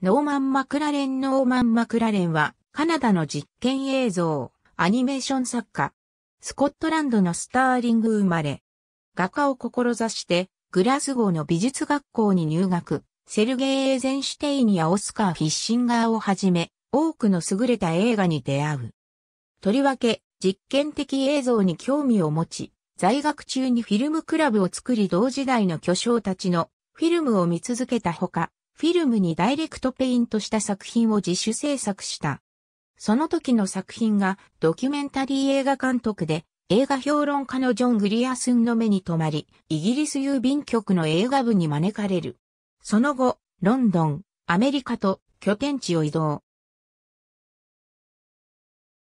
ノーマン・マクラレン・ノーマン・マクラレンは、カナダの実験映像、アニメーション作家。スコットランドのスターリング生まれ。画家を志して、グラスゴーの美術学校に入学。セルゲイ・エーゼンシュテイニやオスカー・フィッシンガーをはじめ、多くの優れた映画に出会う。とりわけ、実験的映像に興味を持ち、在学中にフィルムクラブを作り同時代の巨匠たちのフィルムを見続けたほか、フィルムにダイレクトペイントした作品を自主制作した。その時の作品がドキュメンタリー映画監督で映画評論家のジョン・グリアスンの目に留まり、イギリス郵便局の映画部に招かれる。その後、ロンドン、アメリカと拠点地を移動。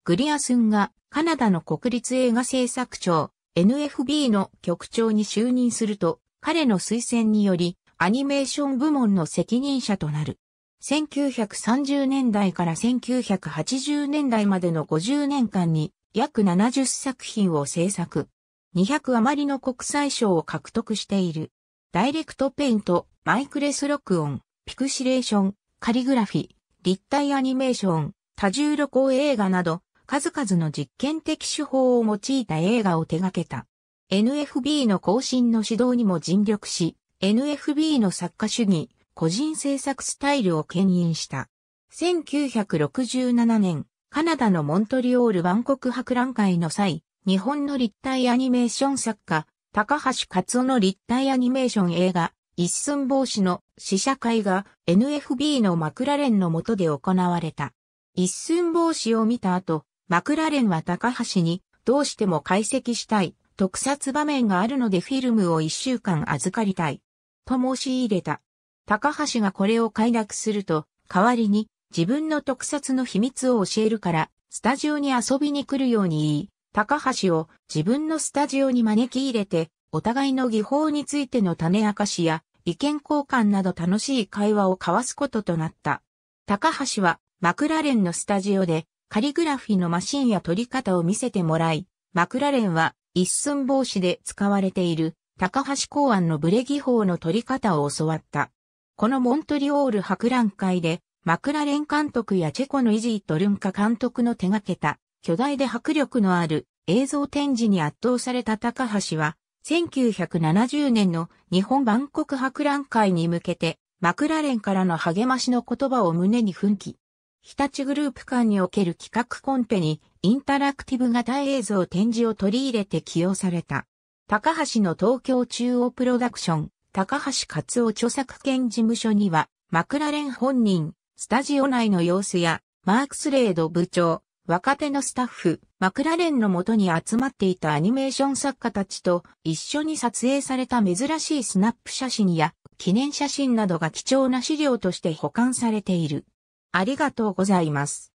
グリアスンがカナダの国立映画制作庁 NFB の局長に就任すると、彼の推薦によりアニメーション部門の責任者となる。1930年代から1980年代までの50年間に約70作品を制作。200余りの国際賞を獲得している。ダイレクトペイント、マイクレス録音、ピクシレーション、カリグラフィ、立体アニメーション、多重旅行映画など、数々の実験的手法を用いた映画を手掛けた。NFB の更新の指導にも尽力し、NFB の作家主義、個人制作スタイルを牽引した。1967年、カナダのモントリオール万国博覧会の際、日本の立体アニメーション作家、高橋克夫の立体アニメーション映画、一寸帽子の試写会が NFB のマクラレンの下で行われた。一寸帽子を見た後、マクラレンは高橋にどうしても解析したい特撮場面があるのでフィルムを一週間預かりたいと申し入れた。高橋がこれを快諾すると、代わりに自分の特撮の秘密を教えるから、スタジオに遊びに来るように言い、高橋を自分のスタジオに招き入れて、お互いの技法についての種明かしや意見交換など楽しい会話を交わすこととなった。高橋はマクラレンのスタジオでカリグラフィのマシンや取り方を見せてもらい、マクラレンは一寸法師で使われている高橋公安のブレ技法の取り方を教わった。このモントリオール博覧会で、マクラレン監督やチェコのイジート・ルンカ監督の手がけた、巨大で迫力のある映像展示に圧倒された高橋は、1970年の日本万国博覧会に向けて、マクラレンからの励ましの言葉を胸に奮起。日立グループ間における企画コンペにインタラクティブ型映像展示を取り入れて起用された。高橋の東京中央プロダクション、高橋勝夫著作権事務所には、マクラレン本人、スタジオ内の様子や、マークスレード部長、若手のスタッフ、マクラレンのもとに集まっていたアニメーション作家たちと一緒に撮影された珍しいスナップ写真や記念写真などが貴重な資料として保管されている。ありがとうございます。